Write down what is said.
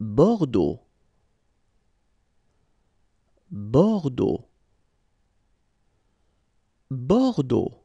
Bordeaux Bordeaux Bordeaux